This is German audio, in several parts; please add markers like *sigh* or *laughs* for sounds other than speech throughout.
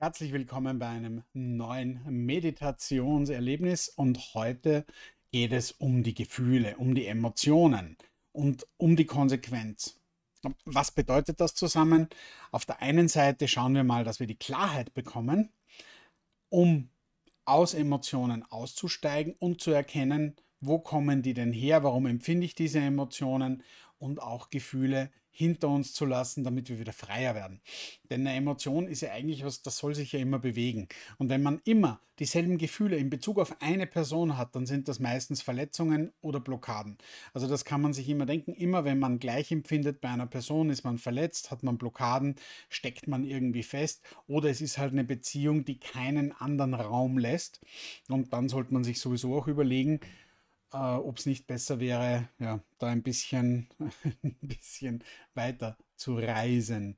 Herzlich willkommen bei einem neuen Meditationserlebnis und heute geht es um die Gefühle, um die Emotionen und um die Konsequenz. Was bedeutet das zusammen? Auf der einen Seite schauen wir mal, dass wir die Klarheit bekommen, um aus Emotionen auszusteigen und zu erkennen, wo kommen die denn her, warum empfinde ich diese Emotionen und auch Gefühle hinter uns zu lassen, damit wir wieder freier werden. Denn eine Emotion ist ja eigentlich was, das soll sich ja immer bewegen. Und wenn man immer dieselben Gefühle in Bezug auf eine Person hat, dann sind das meistens Verletzungen oder Blockaden. Also das kann man sich immer denken. Immer wenn man gleich empfindet bei einer Person, ist man verletzt, hat man Blockaden, steckt man irgendwie fest oder es ist halt eine Beziehung, die keinen anderen Raum lässt. Und dann sollte man sich sowieso auch überlegen, äh, ob es nicht besser wäre, ja, da ein bisschen, *laughs* ein bisschen weiter zu reisen.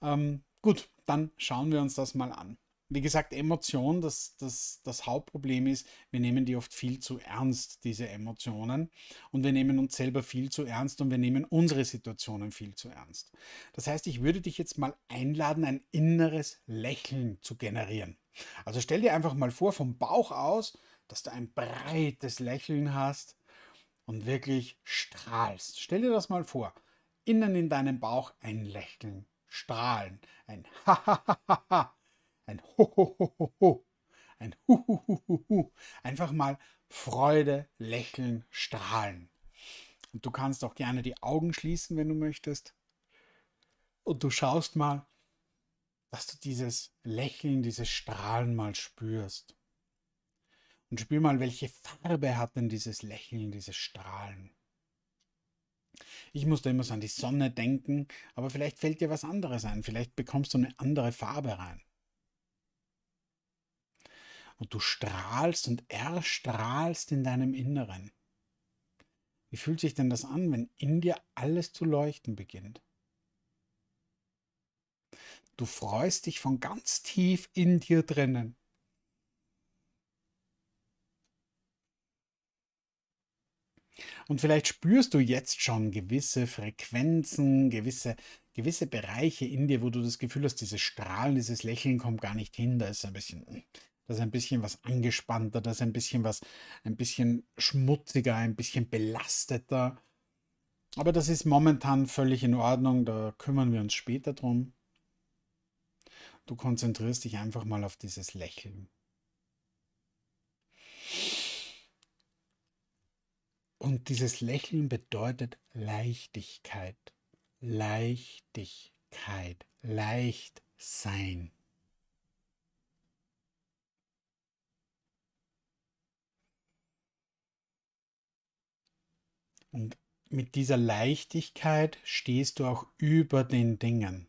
Ähm, gut, dann schauen wir uns das mal an. Wie gesagt, Emotion, das, das, das Hauptproblem ist, wir nehmen die oft viel zu ernst, diese Emotionen. Und wir nehmen uns selber viel zu ernst und wir nehmen unsere Situationen viel zu ernst. Das heißt, ich würde dich jetzt mal einladen, ein inneres Lächeln zu generieren. Also stell dir einfach mal vor, vom Bauch aus, dass du ein breites Lächeln hast und wirklich strahlst. Stell dir das mal vor. Innen in deinem Bauch ein Lächeln, strahlen, ein Hahaha, ein Hohohoho, ein Huhuhuhu. Einfach mal Freude, Lächeln, strahlen. Und du kannst auch gerne die Augen schließen, wenn du möchtest. Und du schaust mal, dass du dieses Lächeln, dieses Strahlen mal spürst. Und spür mal, welche Farbe hat denn dieses Lächeln, dieses Strahlen? Ich musste immer so an die Sonne denken, aber vielleicht fällt dir was anderes ein, vielleicht bekommst du eine andere Farbe rein. Und du strahlst und erstrahlst in deinem Inneren. Wie fühlt sich denn das an, wenn in dir alles zu leuchten beginnt? Du freust dich von ganz tief in dir drinnen. Und vielleicht spürst du jetzt schon gewisse Frequenzen, gewisse, gewisse Bereiche in dir, wo du das Gefühl hast, dieses Strahlen, dieses Lächeln kommt gar nicht hin. Da ist ein bisschen, da ist ein bisschen was angespannter, da ist ein bisschen was, ein bisschen schmutziger, ein bisschen belasteter. Aber das ist momentan völlig in Ordnung, da kümmern wir uns später drum. Du konzentrierst dich einfach mal auf dieses Lächeln. Und dieses Lächeln bedeutet Leichtigkeit, Leichtigkeit, leicht sein. Und mit dieser Leichtigkeit stehst du auch über den Dingen.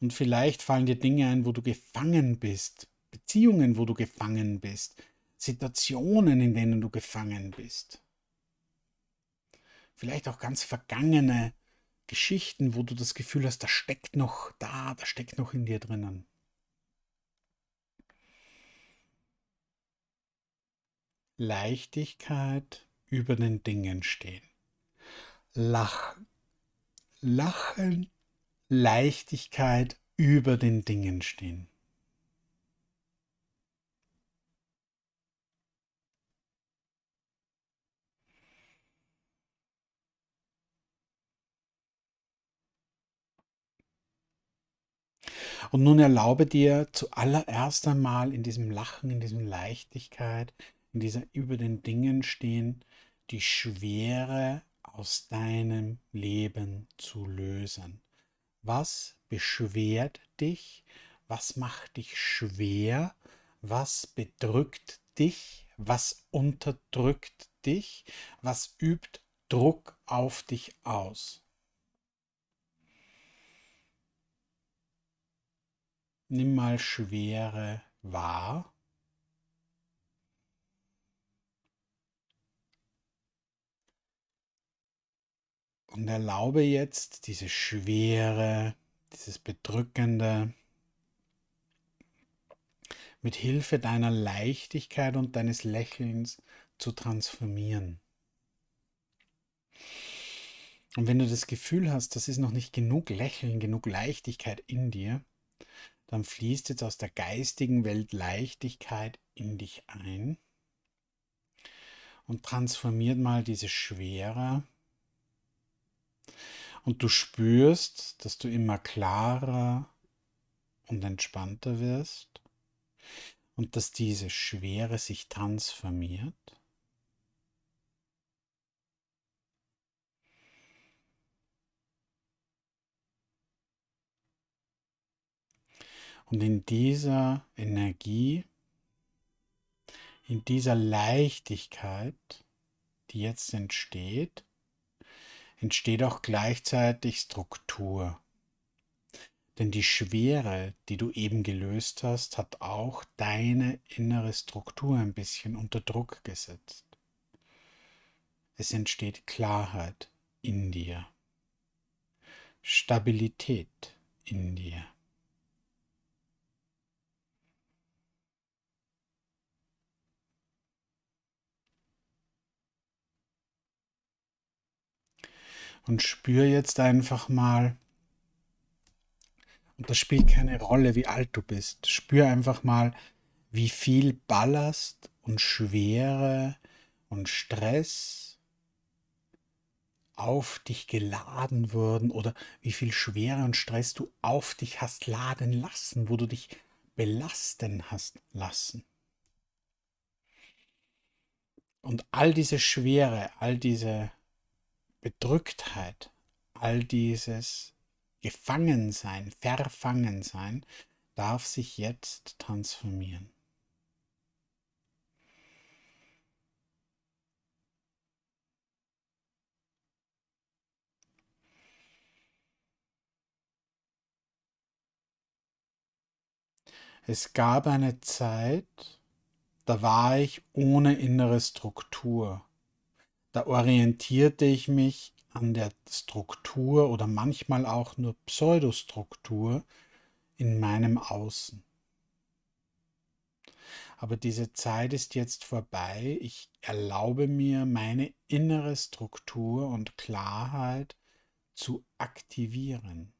Und vielleicht fallen dir Dinge ein, wo du gefangen bist, Beziehungen, wo du gefangen bist, Situationen, in denen du gefangen bist. Vielleicht auch ganz vergangene Geschichten, wo du das Gefühl hast, da steckt noch da, da steckt noch in dir drinnen. Leichtigkeit über den Dingen stehen. Lachen. Lachen, Leichtigkeit über den Dingen stehen. Und nun erlaube dir zuallererst einmal in diesem Lachen, in diesem Leichtigkeit, in dieser über den Dingen stehen, die Schwere aus deinem Leben zu lösen. Was beschwert dich? Was macht dich schwer? Was bedrückt dich? Was unterdrückt dich? Was übt Druck auf dich aus? Nimm mal Schwere wahr. Und erlaube jetzt diese Schwere, dieses Bedrückende, mit Hilfe deiner Leichtigkeit und deines Lächelns zu transformieren. Und wenn du das Gefühl hast, das ist noch nicht genug Lächeln, genug Leichtigkeit in dir, dann fließt jetzt aus der geistigen Welt Leichtigkeit in dich ein und transformiert mal diese Schwere. Und du spürst, dass du immer klarer und entspannter wirst und dass diese Schwere sich transformiert. Und in dieser Energie, in dieser Leichtigkeit, die jetzt entsteht, entsteht auch gleichzeitig Struktur. Denn die Schwere, die du eben gelöst hast, hat auch deine innere Struktur ein bisschen unter Druck gesetzt. Es entsteht Klarheit in dir, Stabilität in dir. und spür jetzt einfach mal, und das spielt keine Rolle, wie alt du bist, spür einfach mal, wie viel Ballast und Schwere und Stress auf dich geladen wurden oder wie viel Schwere und Stress du auf dich hast laden lassen, wo du dich belasten hast lassen. Und all diese Schwere, all diese Bedrücktheit, all dieses Gefangensein, Verfangensein darf sich jetzt transformieren. Es gab eine Zeit, da war ich ohne innere Struktur, da orientierte ich mich an der Struktur oder manchmal auch nur Pseudostruktur in meinem Außen. Aber diese Zeit ist jetzt vorbei. Ich erlaube mir, meine innere Struktur und Klarheit zu aktivieren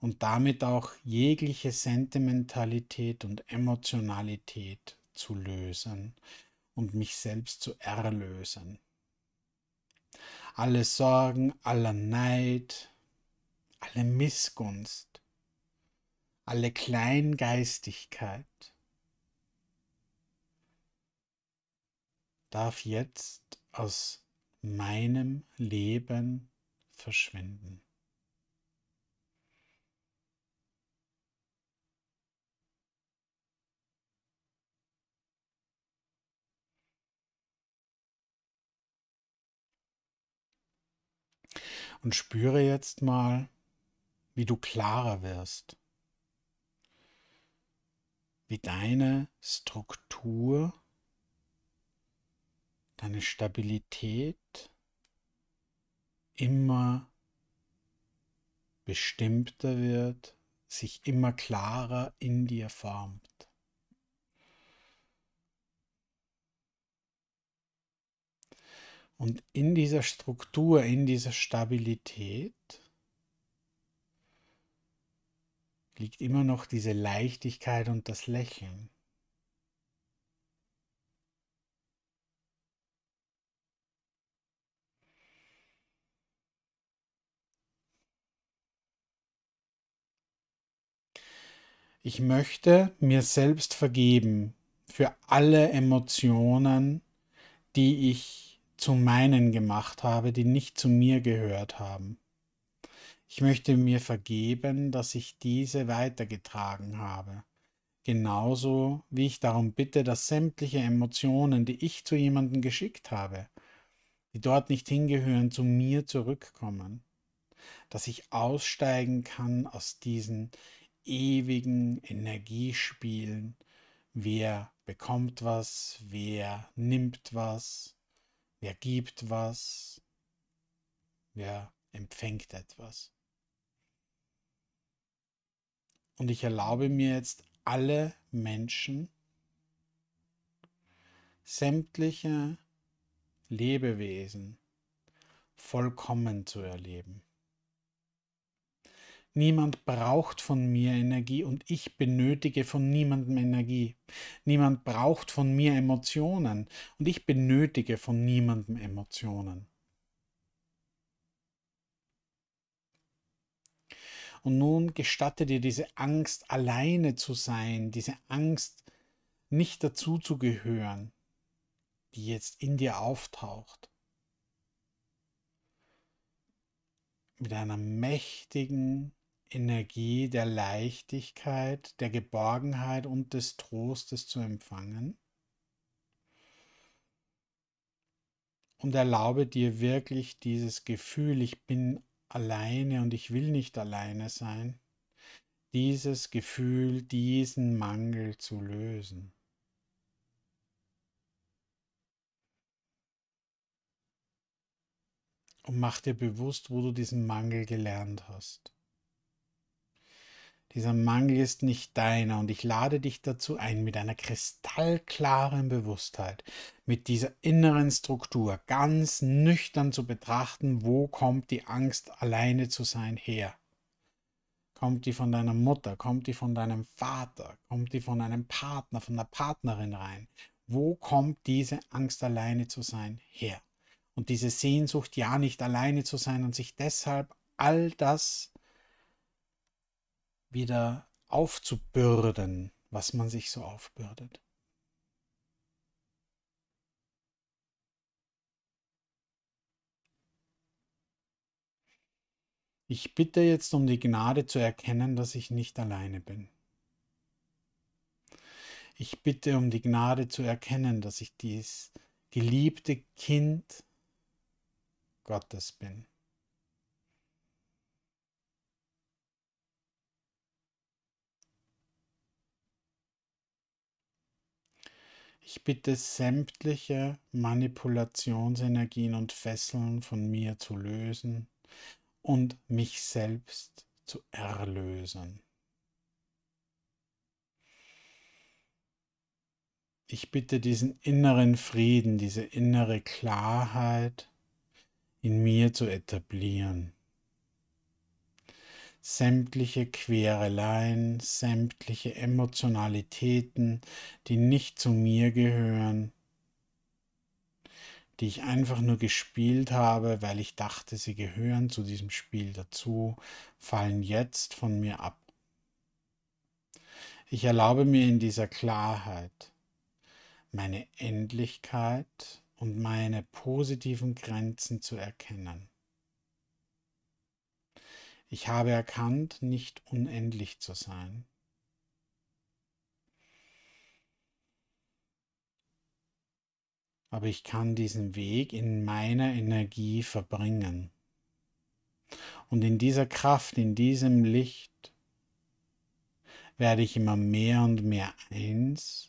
und damit auch jegliche Sentimentalität und Emotionalität zu lösen und mich selbst zu erlösen. Alle Sorgen, aller Neid, alle Missgunst, alle Kleingeistigkeit darf jetzt aus meinem Leben verschwinden. Und spüre jetzt mal, wie du klarer wirst, wie deine Struktur, deine Stabilität immer bestimmter wird, sich immer klarer in dir formt. Und in dieser Struktur, in dieser Stabilität liegt immer noch diese Leichtigkeit und das Lächeln. Ich möchte mir selbst vergeben für alle Emotionen, die ich zu meinen gemacht habe, die nicht zu mir gehört haben. Ich möchte mir vergeben, dass ich diese weitergetragen habe. Genauso wie ich darum bitte, dass sämtliche Emotionen, die ich zu jemandem geschickt habe, die dort nicht hingehören, zu mir zurückkommen. Dass ich aussteigen kann aus diesen ewigen Energiespielen, wer bekommt was, wer nimmt was, Wer gibt was, wer empfängt etwas. Und ich erlaube mir jetzt alle Menschen, sämtliche Lebewesen vollkommen zu erleben. Niemand braucht von mir Energie und ich benötige von niemandem Energie. Niemand braucht von mir Emotionen und ich benötige von niemandem Emotionen. Und nun gestatte dir diese Angst, alleine zu sein, diese Angst, nicht dazu zu gehören, die jetzt in dir auftaucht. Mit einer mächtigen, Energie der Leichtigkeit, der Geborgenheit und des Trostes zu empfangen. Und erlaube dir wirklich dieses Gefühl, ich bin alleine und ich will nicht alleine sein, dieses Gefühl, diesen Mangel zu lösen. Und mach dir bewusst, wo du diesen Mangel gelernt hast. Dieser Mangel ist nicht deiner und ich lade dich dazu ein, mit einer kristallklaren Bewusstheit, mit dieser inneren Struktur ganz nüchtern zu betrachten, wo kommt die Angst, alleine zu sein, her. Kommt die von deiner Mutter? Kommt die von deinem Vater? Kommt die von einem Partner, von der Partnerin rein? Wo kommt diese Angst, alleine zu sein, her? Und diese Sehnsucht, ja, nicht alleine zu sein und sich deshalb all das wieder aufzubürden, was man sich so aufbürdet. Ich bitte jetzt um die Gnade zu erkennen, dass ich nicht alleine bin. Ich bitte um die Gnade zu erkennen, dass ich dieses geliebte Kind Gottes bin. Ich bitte sämtliche Manipulationsenergien und Fesseln von mir zu lösen und mich selbst zu erlösen. Ich bitte diesen inneren Frieden, diese innere Klarheit in mir zu etablieren sämtliche Quereleien, sämtliche Emotionalitäten, die nicht zu mir gehören, die ich einfach nur gespielt habe, weil ich dachte, sie gehören zu diesem Spiel dazu, fallen jetzt von mir ab. Ich erlaube mir in dieser Klarheit meine Endlichkeit und meine positiven Grenzen zu erkennen. Ich habe erkannt, nicht unendlich zu sein. Aber ich kann diesen Weg in meiner Energie verbringen. Und in dieser Kraft, in diesem Licht werde ich immer mehr und mehr eins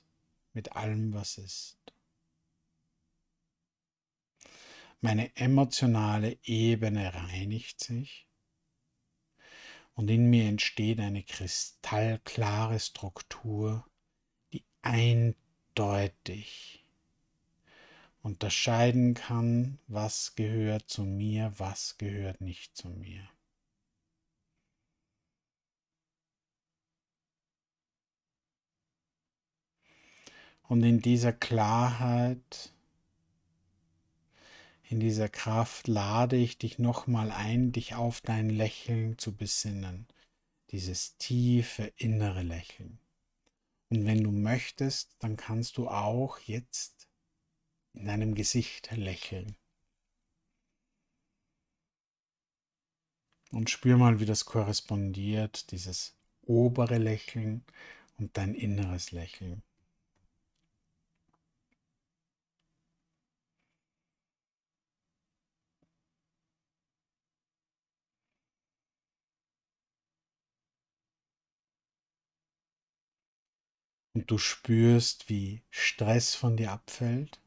mit allem, was ist. Meine emotionale Ebene reinigt sich und in mir entsteht eine kristallklare Struktur, die eindeutig unterscheiden kann, was gehört zu mir, was gehört nicht zu mir. Und in dieser Klarheit in dieser Kraft lade ich dich nochmal ein, dich auf dein Lächeln zu besinnen, dieses tiefe innere Lächeln. Und wenn du möchtest, dann kannst du auch jetzt in deinem Gesicht lächeln. Und spür mal, wie das korrespondiert, dieses obere Lächeln und dein inneres Lächeln. und du spürst, wie Stress von dir abfällt,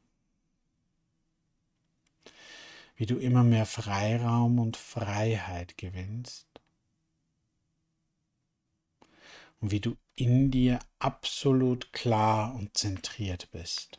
wie du immer mehr Freiraum und Freiheit gewinnst und wie du in dir absolut klar und zentriert bist.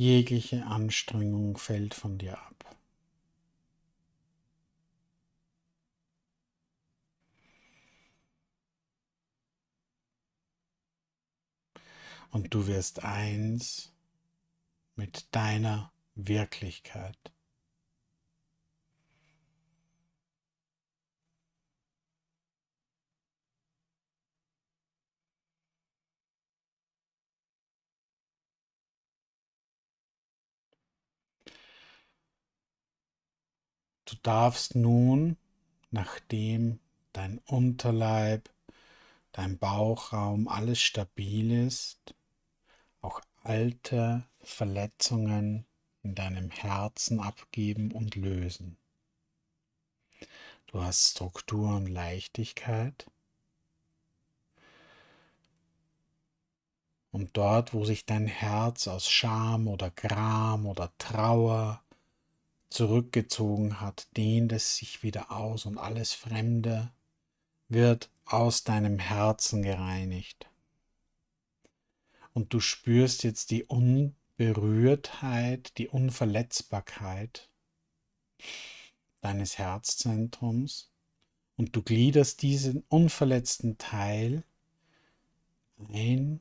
Jegliche Anstrengung fällt von dir ab. Und du wirst eins mit deiner Wirklichkeit. Du darfst nun, nachdem dein Unterleib, dein Bauchraum alles stabil ist, auch alte Verletzungen in deinem Herzen abgeben und lösen. Du hast Struktur und Leichtigkeit. Und dort, wo sich dein Herz aus Scham oder Gram oder Trauer zurückgezogen hat, dehnt es sich wieder aus und alles Fremde wird aus deinem Herzen gereinigt. Und du spürst jetzt die Unberührtheit, die Unverletzbarkeit deines Herzzentrums und du gliederst diesen unverletzten Teil ein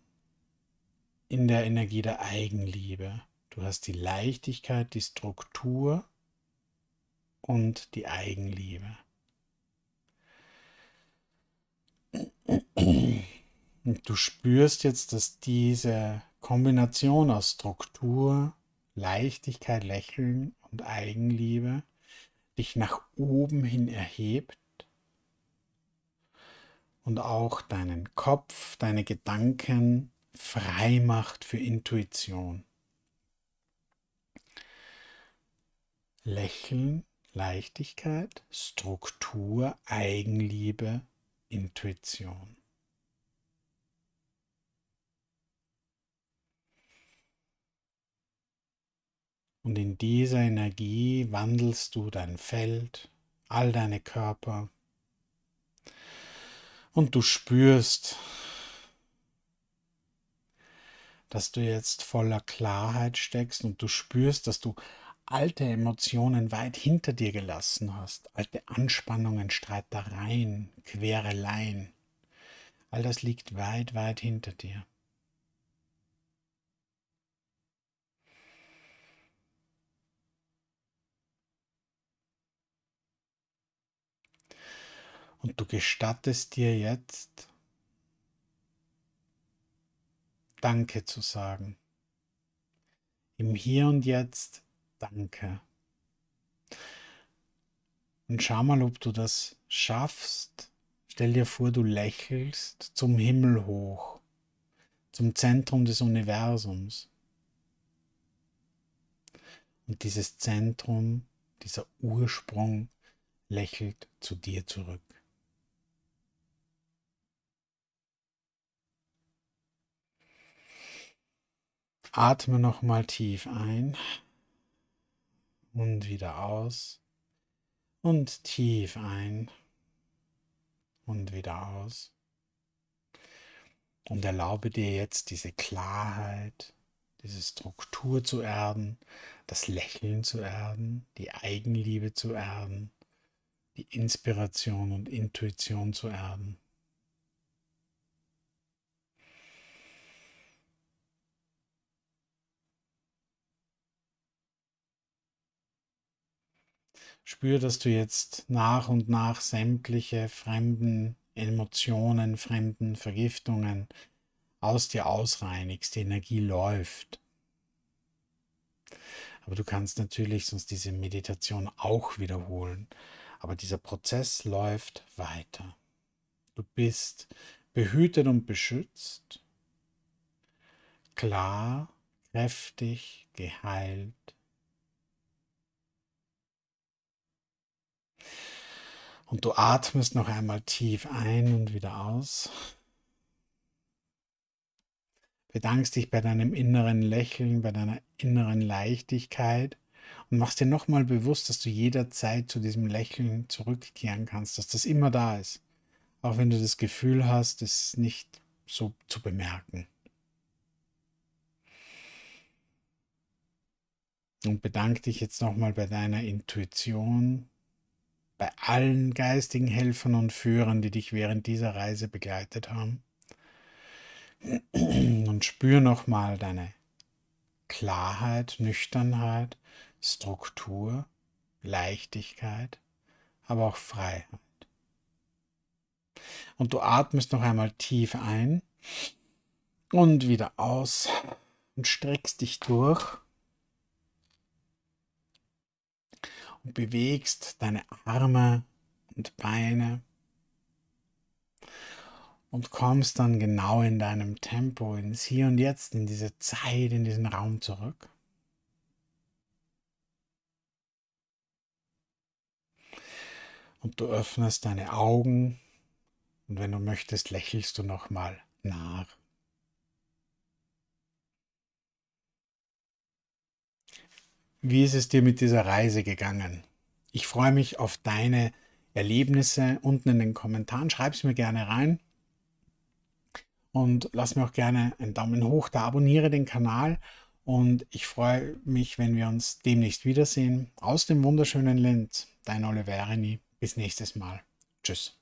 in der Energie der Eigenliebe. Du hast die Leichtigkeit, die Struktur und die Eigenliebe. Und du spürst jetzt, dass diese Kombination aus Struktur, Leichtigkeit, Lächeln und Eigenliebe dich nach oben hin erhebt und auch deinen Kopf, deine Gedanken frei macht für Intuition. Lächeln Leichtigkeit, Struktur, Eigenliebe, Intuition. Und in dieser Energie wandelst du dein Feld, all deine Körper. Und du spürst, dass du jetzt voller Klarheit steckst und du spürst, dass du alte Emotionen weit hinter dir gelassen hast, alte Anspannungen, Streitereien, Quereleien, all das liegt weit, weit hinter dir. Und du gestattest dir jetzt, Danke zu sagen. Im Hier und Jetzt Danke. Und schau mal, ob du das schaffst. Stell dir vor, du lächelst zum Himmel hoch, zum Zentrum des Universums. Und dieses Zentrum, dieser Ursprung lächelt zu dir zurück. Atme nochmal tief ein und wieder aus und tief ein und wieder aus. Und erlaube dir jetzt diese Klarheit, diese Struktur zu erden, das Lächeln zu erden, die Eigenliebe zu erden, die Inspiration und Intuition zu erden. Spür, dass du jetzt nach und nach sämtliche fremden Emotionen, fremden Vergiftungen aus dir ausreinigst, die Energie läuft. Aber du kannst natürlich sonst diese Meditation auch wiederholen. Aber dieser Prozess läuft weiter. Du bist behütet und beschützt, klar, kräftig, geheilt, Und du atmest noch einmal tief ein und wieder aus. Bedankst dich bei deinem inneren Lächeln, bei deiner inneren Leichtigkeit und machst dir nochmal bewusst, dass du jederzeit zu diesem Lächeln zurückkehren kannst, dass das immer da ist. Auch wenn du das Gefühl hast, es nicht so zu bemerken. Und bedank dich jetzt nochmal bei deiner Intuition, bei allen geistigen Helfern und Führern, die dich während dieser Reise begleitet haben. Und spür nochmal deine Klarheit, Nüchternheit, Struktur, Leichtigkeit, aber auch Freiheit. Und du atmest noch einmal tief ein und wieder aus und streckst dich durch und bewegst deine Arme und Beine und kommst dann genau in deinem Tempo ins Hier und Jetzt, in diese Zeit, in diesen Raum zurück. Und du öffnest deine Augen und wenn du möchtest, lächelst du nochmal nach. wie ist es dir mit dieser Reise gegangen? Ich freue mich auf deine Erlebnisse unten in den Kommentaren. Schreib es mir gerne rein. Und lass mir auch gerne einen Daumen hoch da, abonniere den Kanal. Und ich freue mich, wenn wir uns demnächst wiedersehen. Aus dem wunderschönen Linz, dein Oliverini. Bis nächstes Mal. Tschüss.